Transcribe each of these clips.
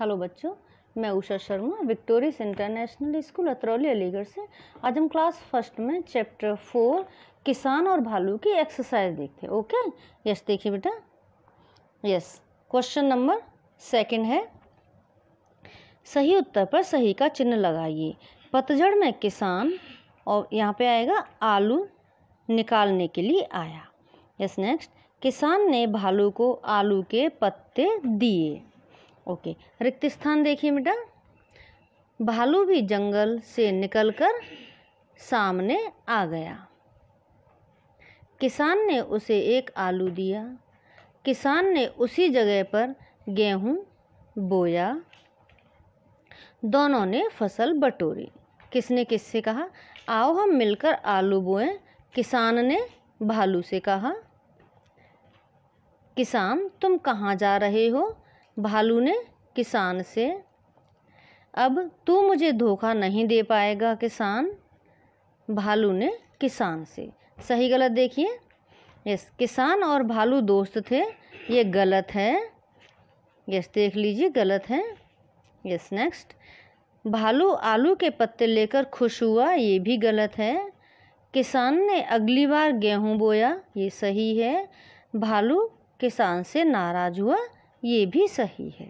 hello बच्चों मैं Usha Sharma victorious international school Atrauli Aligarh से आज हम क्लास फर्स्ट में चैप्टर फोर किसान और भालू की एक्सरसाइज देखते हैं ओके यस देखिए बेटा यस क्वेश्चन नंबर सेकंड है सही उत्तर पर सही का चिन्ह लगाइए पतझड़ में किसान और यहाँ पे आएगा आलू निकालने के लिए आया यस नेक्स्ट किसान ने भालू को आलू के पत्ते दिए ओके रिक्त स्थान देखिए बेटा भालू भी जंगल से निकलकर सामने आ गया किसान ने उसे एक आलू दिया किसान ने उसी जगह पर गेहूं बोया दोनों ने फसल बटोरी किसने किससे कहा आओ हम मिलकर आलू बोएं किसान ने भालू से कहा किसान तुम कहाँ जा रहे हो भालू ने किसान से अब तू मुझे धोखा नहीं दे पाएगा किसान भालू ने किसान से सही गलत देखिए यस किसान और भालू दोस्त थे ये गलत है यस देख लीजिए गलत है यस नेक्स्ट भालू आलू के पत्ते लेकर खुश हुआ ये भी गलत है किसान ने अगली बार गेहूं बोया ये सही है भालू किसान से नाराज़ हुआ ये भी सही है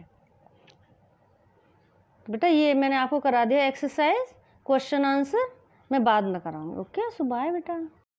बेटा ये मैंने आपको करा दिया एक्सरसाइज क्वेश्चन आंसर मैं बाद में कराऊंगी ओके सुबह बेटा